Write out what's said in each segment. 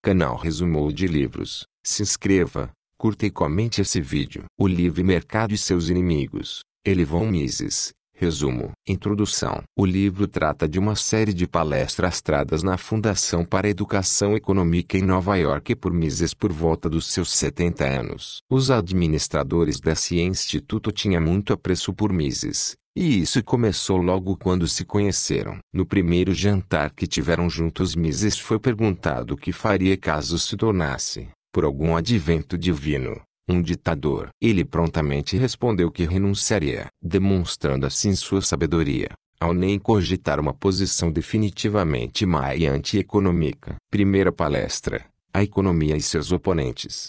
Canal Resumo de Livros. Se inscreva, curta e comente esse vídeo. O livre mercado e seus inimigos. Ele vão Mises. Resumo. Introdução. O livro trata de uma série de palestras tradas na Fundação para Educação Econômica em Nova York por Mises por volta dos seus 70 anos. Os administradores desse instituto tinham muito apreço por Mises, e isso começou logo quando se conheceram. No primeiro jantar que tiveram juntos, Mises foi perguntado o que faria caso se tornasse, por algum advento divino, um ditador. Ele prontamente respondeu que renunciaria, demonstrando assim sua sabedoria, ao nem cogitar uma posição definitivamente má e antieconômica. Primeira palestra: A economia e seus oponentes.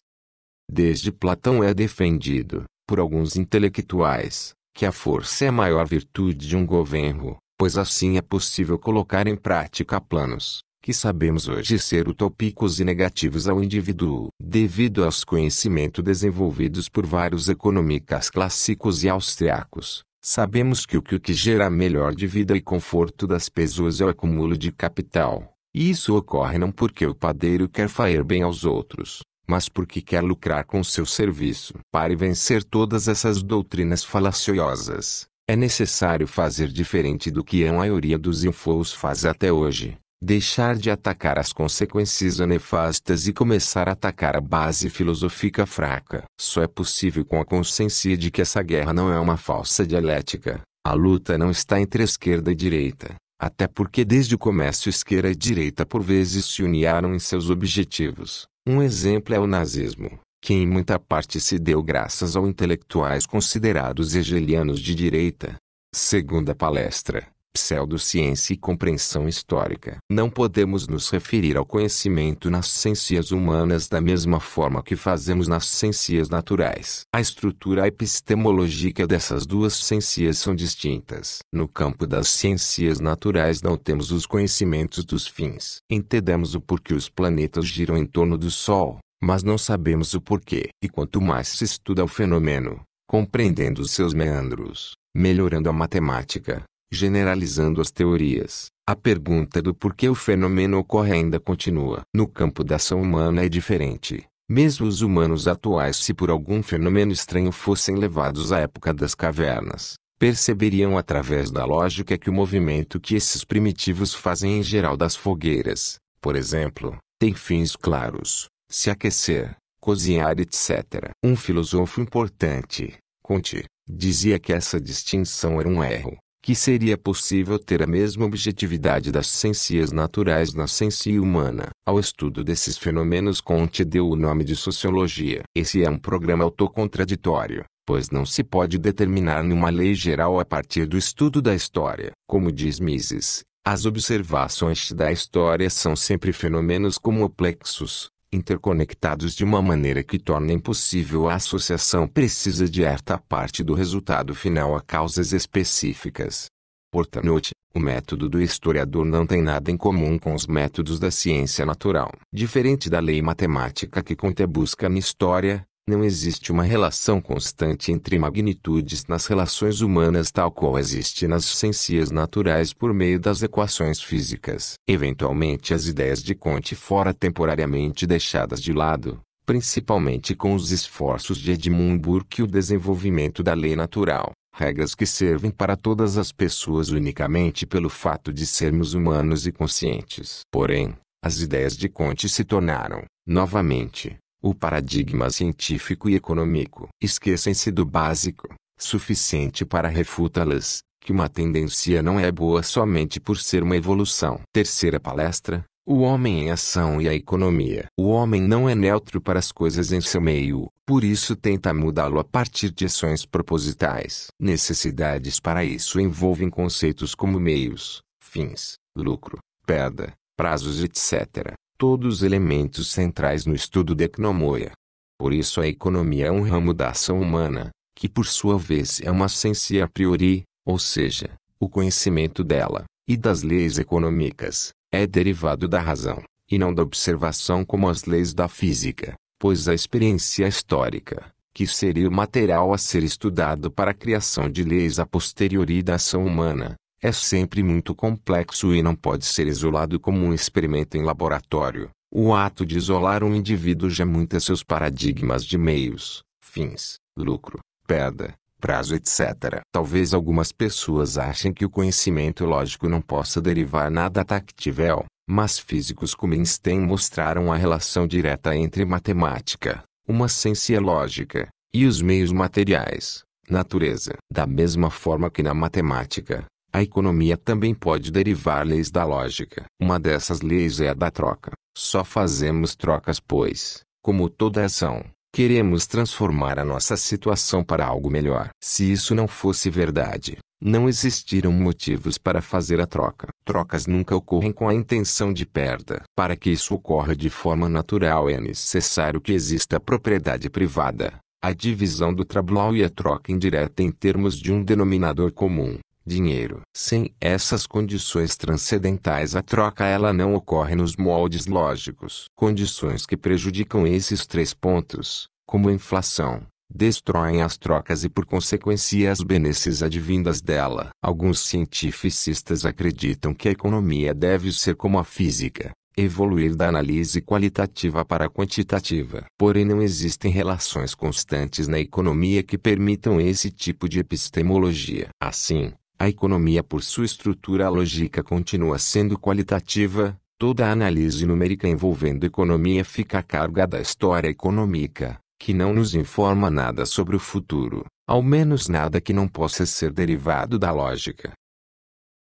Desde Platão é defendido, por alguns intelectuais, que a força é a maior virtude de um governo, pois assim é possível colocar em prática planos, que sabemos hoje ser utópicos e negativos ao indivíduo, devido aos conhecimentos desenvolvidos por vários economistas clássicos e austriacos. Sabemos que o que gera melhor de vida e conforto das pessoas é o acúmulo de capital. E isso ocorre não porque o padeiro quer fazer bem aos outros, mas porque quer lucrar com seu serviço. Para vencer todas essas doutrinas falaciosas, é necessário fazer diferente do que a maioria dos infos faz até hoje. Deixar de atacar as consequências nefastas e começar a atacar a base filosófica fraca. Só é possível com a consciência de que essa guerra não é uma falsa dialética. A luta não está entre esquerda e direita, até porque desde o começo esquerda e direita por vezes se uniram em seus objetivos. Um exemplo é o nazismo, que em muita parte se deu graças a intelectuais considerados hegelianos de direita. Segunda palestra pseudociência e compreensão histórica. Não podemos nos referir ao conhecimento nas ciências humanas da mesma forma que fazemos nas ciências naturais. A estrutura epistemológica dessas duas ciências são distintas. No campo das ciências naturais não temos os conhecimentos dos fins. Entendemos o porquê os planetas giram em torno do Sol, mas não sabemos o porquê. E quanto mais se estuda o fenômeno, compreendendo seus meandros, melhorando a matemática, generalizando as teorias. A pergunta do porquê o fenômeno ocorre ainda continua. No campo da ação humana é diferente. Mesmo os humanos atuais, se por algum fenômeno estranho fossem levados à época das cavernas, perceberiam através da lógica que o movimento que esses primitivos fazem em geral das fogueiras, por exemplo, tem fins claros: se aquecer, cozinhar, etc. Um filósofo importante, Conte, dizia que essa distinção era um erro que seria possível ter a mesma objetividade das ciências naturais na ciência humana. Ao estudo desses fenômenos Conte deu o nome de sociologia. Esse é um programa autocontraditório, pois não se pode determinar nenhuma lei geral a partir do estudo da história. Como diz Mises, as observações da história são sempre fenômenos complexos, interconectados de uma maneira que torna impossível a associação precisa de esta parte do resultado final a causas específicas. Portanto, o método do historiador não tem nada em comum com os métodos da ciência natural. Diferente da lei matemática que Comte busca na história, não existe uma relação constante entre magnitudes nas relações humanas tal qual existe nas ciências naturais por meio das equações físicas. Eventualmente as ideias de Kant foram temporariamente deixadas de lado, principalmente com os esforços de Edmund Burke e o desenvolvimento da lei natural, regras que servem para todas as pessoas unicamente pelo fato de sermos humanos e conscientes. Porém, as ideias de Kant se tornaram, novamente, o paradigma científico e econômico. Esquecem-se do básico, suficiente para refutá-las, que uma tendência não é boa somente por ser uma evolução. Terceira palestra: O homem em ação e a economia. O homem não é neutro para as coisas em seu meio, por isso tenta mudá-lo a partir de ações propositais. Necessidades para isso envolvem conceitos como meios, fins, lucro, perda, prazos, etc todos elementos centrais no estudo da economia. Por isso a economia é um ramo da ação humana, que por sua vez é uma ciência a priori, ou seja, o conhecimento dela, e das leis econômicas, é derivado da razão, e não da observação como as leis da física, pois a experiência histórica, que seria o material a ser estudado para a criação de leis a posteriori da ação humana, é sempre muito complexo e não pode ser isolado como um experimento em laboratório. O ato de isolar um indivíduo já muda seus paradigmas de meios, fins, lucro, perda, prazo, etc. Talvez algumas pessoas achem que o conhecimento lógico não possa derivar nada tactível, mas físicos como Einstein mostraram a relação direta entre matemática, uma ciência lógica, e os meios materiais, natureza. Da mesma forma que na matemática, a economia também pode derivar leis da lógica. Uma dessas leis é a da troca. Só fazemos trocas pois, como toda ação, queremos transformar a nossa situação para algo melhor. Se isso não fosse verdade, não existiram motivos para fazer a troca. Trocas nunca ocorrem com a intenção de perda. Para que isso ocorra de forma natural é necessário que exista a propriedade privada a divisão do trabalho e a troca indireta em termos de um denominador comum dinheiro. Sem essas condições transcendentais, a troca ela não ocorre nos moldes lógicos. Condições que prejudicam esses três pontos, como inflação, destroem as trocas e por consequência as benesses advindas dela. Alguns cientificistas acreditam que a economia deve ser como a física, evoluir da análise qualitativa para a quantitativa. Porém, não existem relações constantes na economia que permitam esse tipo de epistemologia. Assim, a economia, por sua estrutura lógica, continua sendo qualitativa. Toda a análise numérica envolvendo economia fica a carga da história econômica, que não nos informa nada sobre o futuro, ao menos nada que não possa ser derivado da lógica.